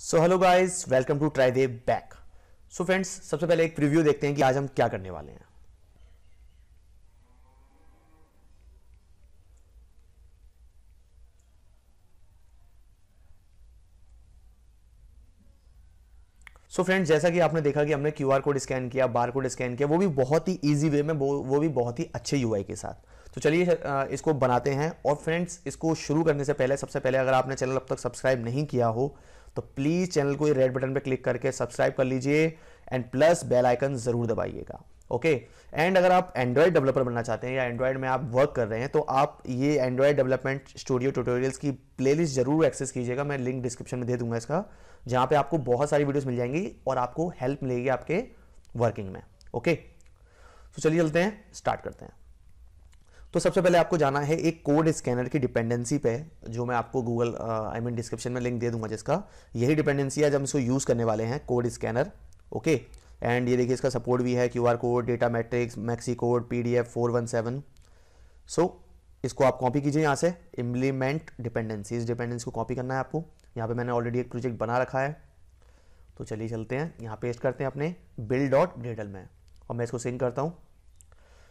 So hello guys welcome to try the back so friends सबसे पहले एक preview देखते हैं कि आज हम क्या करने वाले हैं सो so फ्रेंड्स जैसा कि आपने देखा कि हमने क्यू आर कोड स्कैन किया बार कोड स्कैन किया वो भी बहुत ही ईजी वे में वो वो भी बहुत ही अच्छे यूआई के साथ तो चलिए इसको बनाते हैं और फ्रेंड्स इसको शुरू करने से पहले सबसे पहले अगर आपने चैनल अब तक सब्सक्राइब नहीं किया हो तो प्लीज चैनल को ये रेड बटन पे क्लिक करके सब्सक्राइब कर लीजिए एंड प्लस बेल आइकन जरूर दबाइएगा ओके एंड अगर आप एंड्रॉयड डेवलपर बनना चाहते हैं या एंड्रॉयड में आप वर्क कर रहे हैं तो आप ये एंड्रॉयड डेवलपमेंट स्टूडियो ट्यूटोरियल्स की प्लेलिस्ट जरूर एक्सेस कीजिएगा मैं लिंक डिस्क्रिप्शन में दे दूंगा इसका जहाँ पे आपको बहुत सारी वीडियोस मिल जाएंगी और आपको हेल्प मिलेगी आपके वर्किंग में ओके okay? तो so, चलिए चलते हैं स्टार्ट करते हैं तो सबसे पहले आपको जाना है एक कोड स्कैनर की डिपेंडेंसी पे जो मैं आपको गूगल आई मीन डिस्क्रिप्शन में लिंक दे दूंगा जिसका यही डिपेंडेंसी है जब हम इसको यूज़ करने वाले हैं कोड स्कैनर ओके एंड ये देखिए इसका सपोर्ट भी है Q R code data matrix maxi code P D F four one seven so इसको आप कॉपी कीजिए यहाँ से इम्प्लीमेंट डिपेंडेंसी इस डिपेंडेंसी को कॉपी करना है आपको यहाँ पे मैंने ऑलरेडी एक प्रोजेक्ट बना रखा है तो चलिए चलते हैं यहाँ पेस्ट करते हैं अपने बिल डॉट डेडल में और मैं इसको सिंक करता हूँ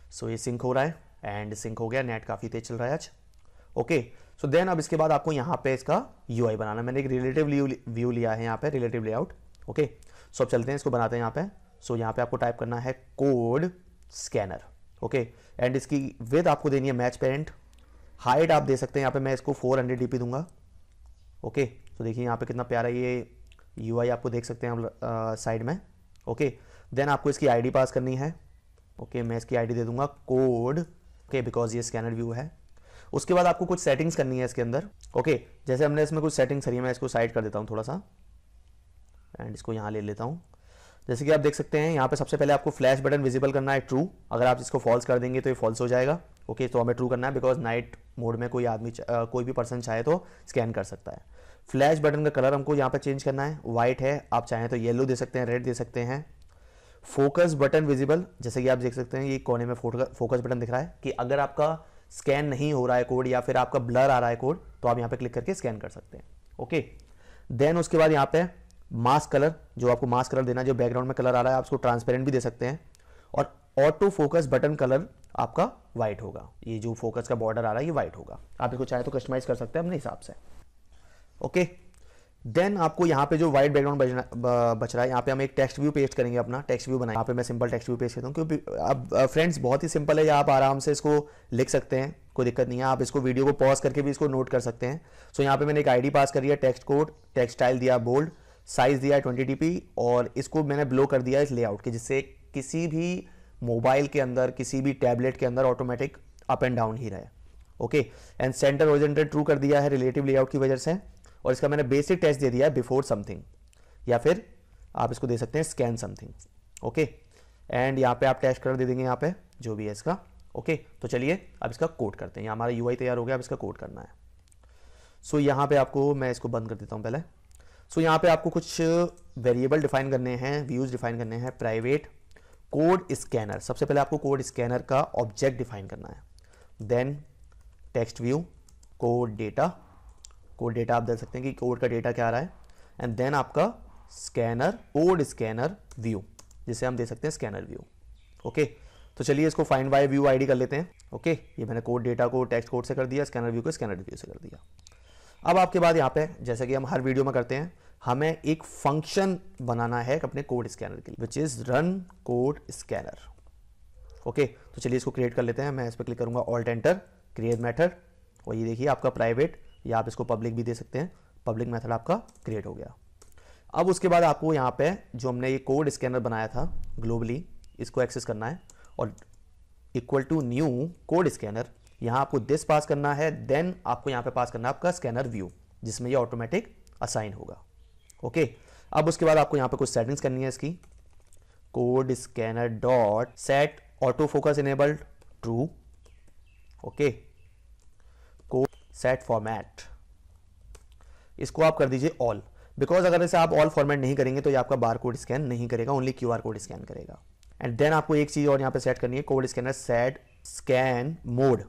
सो so, ये सिंक हो रहा है एंड सिंक हो गया नेट काफ़ी तेज चल रहा है आज ओके सो देन अब इसके बाद आपको यहाँ पे इसका यू बनाना मैंने एक रिलेटिव व्यू लिया है यहाँ पे रिलेटिव लेआउट ओके सो अब चलते हैं इसको बनाते हैं यहाँ पे सो so, यहाँ पे आपको टाइप करना है कोड स्कैनर ओके एंड इसकी विद आपको देनी है मैच पेरेंट हाइट आप दे सकते हैं यहाँ पे मैं इसको 400 हंड्रेड दूंगा ओके तो देखिए यहाँ पे कितना प्यारा ये यू आपको देख सकते हैं हम साइड में ओके देन आपको इसकी आईडी पास करनी है ओके मैं इसकी आईडी दे दूंगा कोड ओके बिकॉज ये स्कैनर व्यू है उसके बाद आपको कुछ सेटिंग्स करनी है इसके अंदर ओके okay, जैसे हमने इसमें कुछ सेटिंग्स करी है मैं इसको साइड कर देता हूँ थोड़ा सा एंड इसको यहाँ ले लेता हूँ जैसे कि आप देख सकते हैं यहाँ पे सबसे पहले आपको फ्लैश बटन विजिबल करना है ट्रू अगर आप इसको फॉल्स कर देंगे तो ये फॉल्स हो जाएगा ओके okay, तो हमें ट्रू करना है बिकॉज नाइट मोड में कोई आदमी कोई भी पर्सन चाहे तो स्कैन कर सकता है फ्लैश बटन का कलर हमको यहाँ पर चेंज करना है वाइट है आप चाहें तो येलो दे सकते हैं रेड दे सकते हैं फोकस बटन विजिबल जैसे कि आप देख सकते हैं ये कोने में फोकस बटन दिख रहा है कि अगर आपका स्कैन नहीं हो रहा है कोड या फिर आपका ब्लर आ रहा है कोड तो आप यहाँ पे क्लिक करके स्कैन कर सकते हैं ओके देन उसके बाद यहाँ पे मास्क कलर जो आपको मास्क कलर देना है जो बैकग्राउंड में कलर आ रहा है आप उसको ट्रांसपेरेंट भी दे सकते हैं और ऑटो फोकस बटन कलर आपका व्हाइट होगा ये जो फोकस का बॉर्डर आ रहा है ये व्हाइट होगा आप इसको चाहे तो कस्टमाइज कर सकते हैं अपने हिसाब से ओके देन आपको यहाँ पे जो व्हाइट बैकग्राउंड बच रहा है यहाँ पे हम एक टेक्स्ट व्यू पेस्ट करेंगे अपना टेक्स्ट व्यू बनाए यहाँ पे मैं सिंपल टेक्स्ट व्यू पेस्ट करता हूँ क्योंकि अब फ्रेंड्स बहुत ही सिंपल है या आप आराम से इसको लिख सकते हैं कोई दिक्कत नहीं है आप इसको वीडियो को पॉज करके भी इसको नोट कर सकते हैं सो so, यहाँ पे मैंने एक आई पास करी है टेक्स्ट कोड टेक्सटाइल दिया बोल्ड साइज दिया ट्वेंटी टी और इसको मैंने ब्लो कर दिया इस लेआउट के जिससे किसी भी मोबाइल के अंदर किसी भी टैबलेट के अंदर ऑटोमेटिक अप एंड डाउन ही रहे okay and centre oriented true कर दिया है रिलेटिव लेआउट की वजह से और इसका मैंने बेसिक टेस्ट दे दिया है बिफोर समथिंग या फिर आप इसको दे सकते हैं स्कैन समथिंग ओके एंड यहाँ पे आप टेस्ट कलर दे देंगे यहाँ पे जो भी है इसका ओके okay, तो चलिए अब इसका कोड करते हैं यहाँ हमारा यू तैयार हो गया अब इसका कोड करना है सो so, यहाँ पे आपको मैं इसको बंद कर देता हूँ पहले सो so, यहाँ पे आपको कुछ वेरिएबल डिफाइन करने हैं व्यूज़ डिफाइन करने हैं प्राइवेट कोड स्कैनर सबसे पहले आपको कोड स्कैनर का ऑब्जेक्ट डिफाइन करना है then text view code data code data आप दे सकते हैं कि कोड का डेटा क्या आ रहा है एंड देन आपका स्कैनर कोड स्कैनर व्यू जिसे हम दे सकते हैं स्कैनर व्यू ओके तो चलिए इसको फाइंड बाय व्यू आईडी कर लेते हैं ओके ये मैंने कोड डेटा को टेक्स्ट कोड से कर दिया स्कैनर व्यू को स्कैनर व्यू से कर दिया अब आपके बाद यहाँ पे जैसे कि हम हर वीडियो में करते हैं हमें एक फंक्शन बनाना है अपने कोड स्कैनर के लिए which is run code scanner okay तो चलिए इसको क्रिएट कर लेते हैं मैं इस पर क्लिक करूंगा ऑल्ट एंटर क्रिएट मैटर और ये देखिए आपका प्राइवेट या आप इसको पब्लिक भी दे सकते हैं पब्लिक मेथड आपका क्रिएट हो गया अब उसके बाद आपको यहाँ पे जो हमने ये कोड स्कैनर बनाया था ग्लोबली इसको एक्सेस करना है और equal to new code scanner यहाँ आपको दिस पास करना है देन आपको यहाँ पे पास करना है आपका स्कैनर व्यू जिसमें ये ऑटोमेटिक असाइन होगा ओके अब उसके बाद आपको यहाँ पे कुछ सेटिंग्स करनी है इसकी code scanner dot set auto focus enabled true okay code set format इसको आप कर दीजिए ऑल बिकॉज अगर इसे आप ऑल फॉर्मेट नहीं करेंगे तो ये आपका बार कोड स्कैन नहीं करेगा only Q R code scan करेगा एंड देन आपको एक चीज़ और यहाँ पे सेट करनी है code scanner set scan mode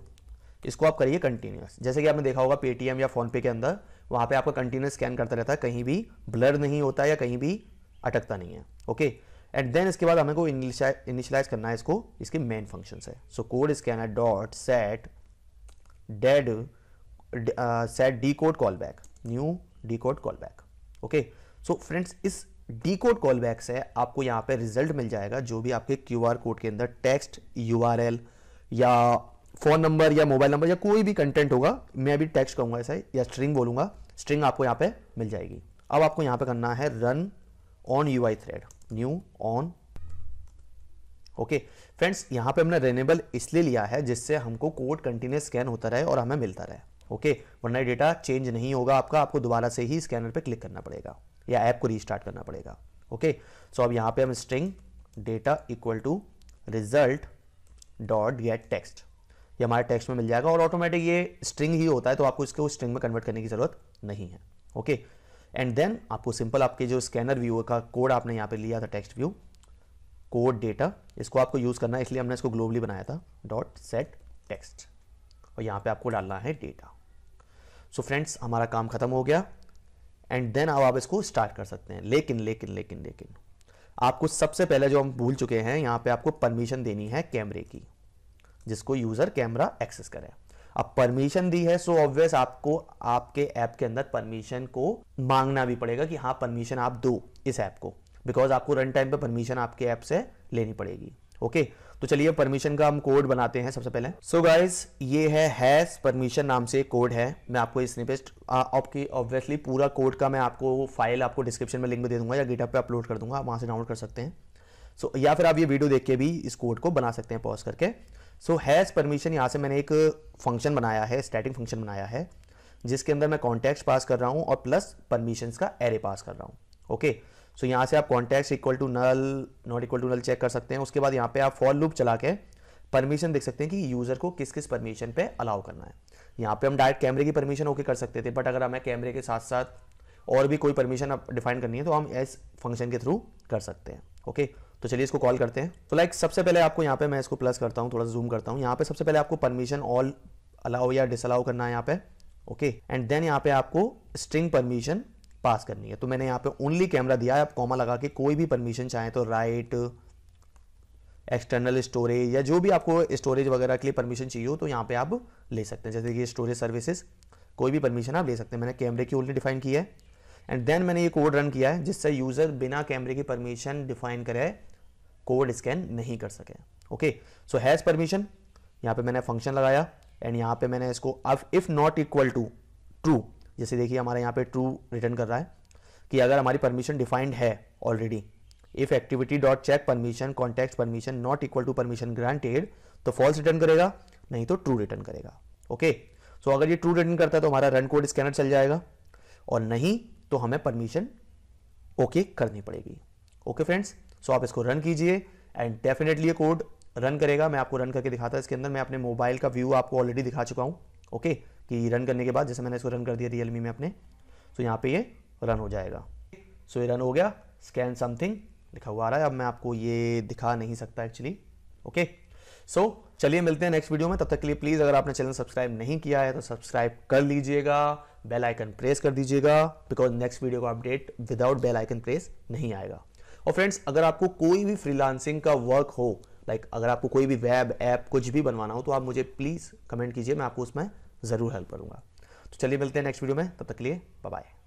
इसको आप करिए कंटिन्यूस जैसे कि आपने देखा होगा पेटीएम या फोनपे के अंदर वहां पे आपका कंटिन्यूस स्कैन करता रहता है कहीं भी ब्लर नहीं होता या कहीं भी अटकता नहीं है ओके एंड देन इसके बाद हमें को इनिशलाइज करना है इसको इसके मेन फंक्शन है so code scanner dot set dead set decode callback new decode callback okay so friends इस डी कोड कॉल बैक से आपको यहाँ पे रिजल्ट मिल जाएगा जो भी आपके क्यू आर कोड के अंदर टेक्स्ट यू आर एल या फोन नंबर या मोबाइल नंबर या कोई भी कंटेंट होगा मैं अभी टेक्स्ट कहूंगा ऐसा या स्ट्रिंग बोलूंगा स्ट्रिंग आपको यहाँ पे मिल जाएगी अब आपको यहाँ पे करना है run on U I thread new on okay friends यहाँ पे हमने रेनेबल इसलिए लिया है जिससे हमको कोड कंटिन्यूस स्कैन होता रहे और हमें मिलता रहे ओके वरना डेटा चेंज नहीं होगा आपका आपको दोबारा से ही स्कैनर पर क्लिक करना पड़ेगा या ऐप को रिस्टार्ट करना पड़ेगा ओके सो अब यहाँ पर हम string data equal to result dot get text ये हमारे टेक्स्ट में मिल जाएगा और ऑटोमेटिक ये स्ट्रिंग ही होता है तो आपको इसको स्ट्रिंग में कन्वर्ट करने की ज़रूरत नहीं है ओके एंड देन आपको सिंपल आपके जो स्कैनर व्यू का कोड आपने यहाँ पे लिया था टेक्स्ट व्यू कोड डेटा इसको आपको यूज़ करना है इसलिए हमने इसको ग्लोबली बनाया था डॉट सेट टेक्स्ट और यहाँ पे आपको डालना है डेटा सो फ्रेंड्स हमारा काम खत्म हो गया एंड देन अब आप इसको स्टार्ट कर सकते हैं लेकिन लेकिन लेकिन लेकिन आपको सबसे पहले जो हम भूल चुके हैं यहाँ पे आपको परमिशन देनी है कैमरे की जिसको यूज़र कैमरा एक्सेस करे अब परमिशन दी है सो so ऑब्वियस आपको आपके ऐप के अंदर परमिशन को मांगना भी पड़ेगा कि हाँ परमिशन आप दो इस ऐप को बिकॉज आपको रन टाइम पे परमिशन आपके ऐप से लेनी पड़ेगी ओके okay? तो चलिए परमिशन का हम कोड बनाते हैं सबसे पहले सो so गाइज ये है हैज परमिशन नाम से कोड है मैं आपको इस निपेस्ट आपकी ऑब्वियसली पूरा कोड का मैं आपको फाइल आपको डिस्क्रिप्शन में लिंक में दे दूंगा या गेटअप पे अपलोड कर दूंगा आप वहाँ से डाउनलोड कर सकते हैं सो so, या फिर आप ये वीडियो देख के भी इस कोड को बना सकते हैं पॉज करके सो हैज़ परमिशन यहाँ से मैंने एक फंक्शन बनाया है स्टैटिंग फंक्शन बनाया है जिसके अंदर मैं कॉन्टैक्ट पास कर रहा हूँ और प्लस परमिशन का एरे पास कर रहा हूँ ओके okay? सो यहाँ से आप contact equal to null not equal to null check कर सकते हैं उसके बाद यहाँ पे आप फॉल लूप चला के परमिशन देख सकते हैं कि यूज़र को किस किस परमिशन पे अलाउ करना है यहाँ पे हम डायरेक्ट कैमरे की परमिशन ओके कर सकते थे बट अगर हमें कैमरे के साथ साथ और भी कोई परमिशन आप डिफाइन करनी है तो हम एस फंक्शन के थ्रू कर सकते हैं ओके तो चलिए इसको कॉल करते हैं तो लाइक सबसे पहले आपको यहाँ पे मैं इसको प्लस करता हूँ थोड़ा जूम करता हूँ यहाँ पे सबसे पहले आपको परमिशन ऑल अलाउ या डिसअलाउ करना है यहाँ पे ओके एंड देन यहाँ पे आपको स्ट्रिंग परमिशन पास करनी है तो मैंने यहाँ पे ओनली कैमरा दिया है आप कॉमा लगा के कोई भी परमिशन चाहें तो राइट एक्सटर्नल स्टोरेज या जो भी आपको स्टोरेज वगैरह के लिए परमिशन चाहिए हो तो यहाँ पे आप ले सकते हैं जैसे कि स्टोरेज सर्विसेज कोई भी परमिशन आप ले सकते हैं मैंने कैमरे की ओनली डिफाइन की है एंड देन मैंने ये कोड रन किया है जिससे यूज़र बिना कैमरे की परमिशन डिफाइन करे कोड स्कैन नहीं कर सके ओके सो हैज़ परमिशन यहाँ पे मैंने फंक्शन लगाया एंड यहाँ पे मैंने इसको if not equal to true जैसे देखिए हमारे यहाँ पे ट्रू रिटर्न कर रहा है कि अगर हमारी परमिशन डिफाइंड है already if activity dot check permission contact permission not equal to permission granted तो फॉल्स रिटर्न करेगा नहीं तो ट्रू रिटर्न करेगा ओके सो अगर ये ट्रू रिटर्न करता है तो हमारा रन कोड स्कैनर चल जाएगा और नहीं तो हमें परमिशन ओके okay करनी पड़ेगी ओके फ्रेंड्स सो आप इसको रन कीजिए एंड डेफिनेटली ये कोड रन करेगा मैं आपको रन करके दिखाता है इसके अंदर मैं अपने मोबाइल का व्यू आपको ऑलरेडी दिखा चुका हूँ ओके okay? कि रन करने के बाद जैसे मैंने इसको रन कर दिया रियलमी में अपने सो तो यहाँ पे ये रन हो जाएगा सो ये रन हो गया स्कैन समथिंग लिखा हुआ आ रहा है अब मैं आपको ये दिखा नहीं सकता एक्चुअली ओके सो चलिए मिलते हैं नेक्स्ट वीडियो में तब तक के लिए प्लीज़ अगर आपने चैनल सब्सक्राइब नहीं किया है तो सब्सक्राइब कर लीजिएगा बेल आइकन प्रेस कर दीजिएगा बिकॉज नेक्स्ट वीडियो का update without bell icon press नहीं आएगा और फ्रेंड्स अगर आपको कोई भी फ्रीलांसिंग का वर्क हो लाइक like अगर आपको कोई भी वेब ऐप कुछ भी बनवाना हो तो आप मुझे प्लीज़ कमेंट कीजिए मैं आपको उसमें ज़रूर हेल्प करूँगा तो चलिए मिलते हैं नेक्स्ट वीडियो में तब तक के लिए बाय